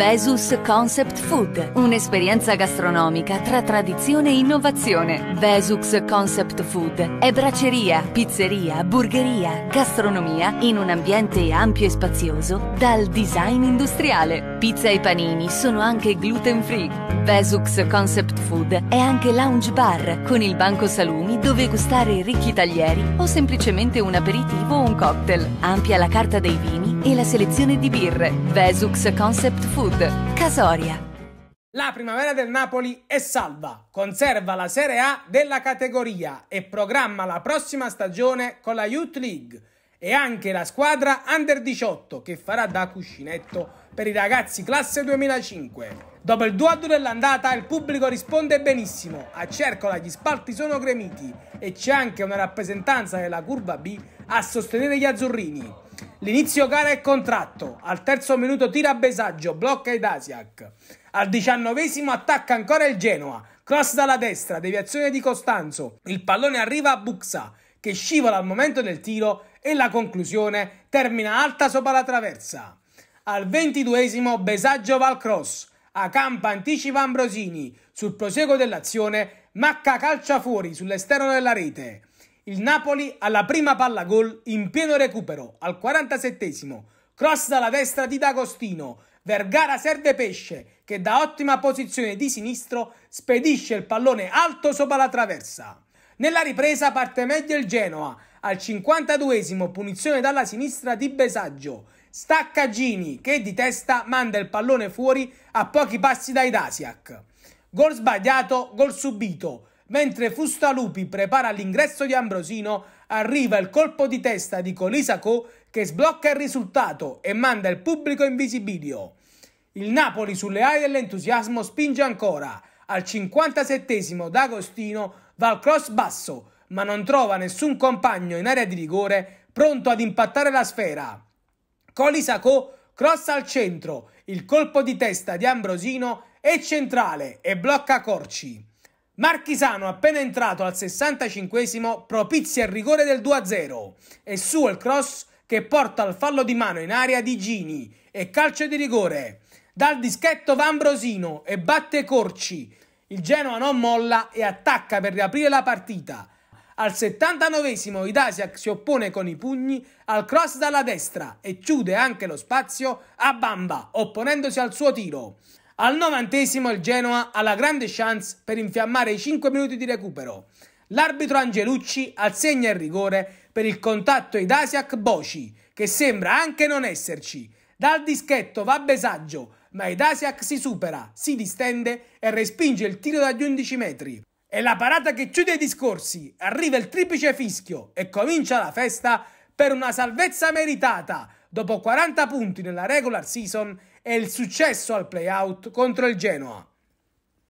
Vesus Concept Food, un'esperienza gastronomica tra tradizione e innovazione. Vesus Concept Food è braceria, pizzeria, burgeria, gastronomia in un ambiente ampio e spazioso dal design industriale. Pizza e panini sono anche gluten free. Vesux Concept Food è anche lounge bar con il banco salumi dove gustare ricchi taglieri o semplicemente un aperitivo o un cocktail. Ampia la carta dei vini e la selezione di birre. Vesux Concept Food. Casoria. La primavera del Napoli è salva, conserva la Serie A della categoria e programma la prossima stagione con la Youth League e anche la squadra Under 18 che farà da cuscinetto per i ragazzi classe 2005. Dopo il 2-2 dell'andata il pubblico risponde benissimo, a Cercola gli spalti sono gremiti e c'è anche una rappresentanza della curva B a sostenere gli azzurrini. L'inizio gara è contratto, al terzo minuto tira Besaggio, blocca ed Asiac. Al diciannovesimo attacca ancora il Genoa, cross dalla destra, deviazione di Costanzo, il pallone arriva a Buxa che scivola al momento del tiro e la conclusione termina alta sopra la traversa. Al ventiduesimo Besaggio cross, a campo anticipa Ambrosini, sul proseguo dell'azione Macca calcia fuori sull'esterno della rete. Il Napoli alla prima palla gol in pieno recupero al 47 cross dalla destra di D'Agostino, Vergara serve pesce che da ottima posizione di sinistro spedisce il pallone alto sopra la traversa. Nella ripresa parte meglio il Genoa. Al 52esimo punizione dalla sinistra di Besaggio. Stacca Gini che di testa manda il pallone fuori a pochi passi dai Dasiak. Gol sbagliato, gol subito. Mentre Fustalupi prepara l'ingresso di Ambrosino, arriva il colpo di testa di Colisaco che sblocca il risultato e manda il pubblico in visibilio. Il Napoli sulle ali dell'entusiasmo spinge ancora. Al 57 D'Agostino va al cross basso, ma non trova nessun compagno in area di rigore pronto ad impattare la sfera. Colisacò cross al centro, il colpo di testa di Ambrosino è centrale e blocca Corci. Marchisano appena entrato al 65 propizia il rigore del 2-0 È suo il cross che porta al fallo di mano in area di Gini e calcio di rigore dal dischetto D'Ambrosino e batte Corci. Il Genoa non molla e attacca per riaprire la partita. Al 79 Idasiak si oppone con i pugni al cross dalla destra e chiude anche lo spazio a Bamba, opponendosi al suo tiro. Al 90 il Genoa ha la grande chance per infiammare i 5 minuti di recupero. L'arbitro Angelucci assegna il rigore per il contatto Idasiak Boci, che sembra anche non esserci. Dal dischetto va Besaggio ma Edasiak si supera, si distende e respinge il tiro dagli 11 metri. È la parata che chiude i discorsi, arriva il triplice fischio e comincia la festa per una salvezza meritata dopo 40 punti nella regular season e il successo al playout contro il Genoa.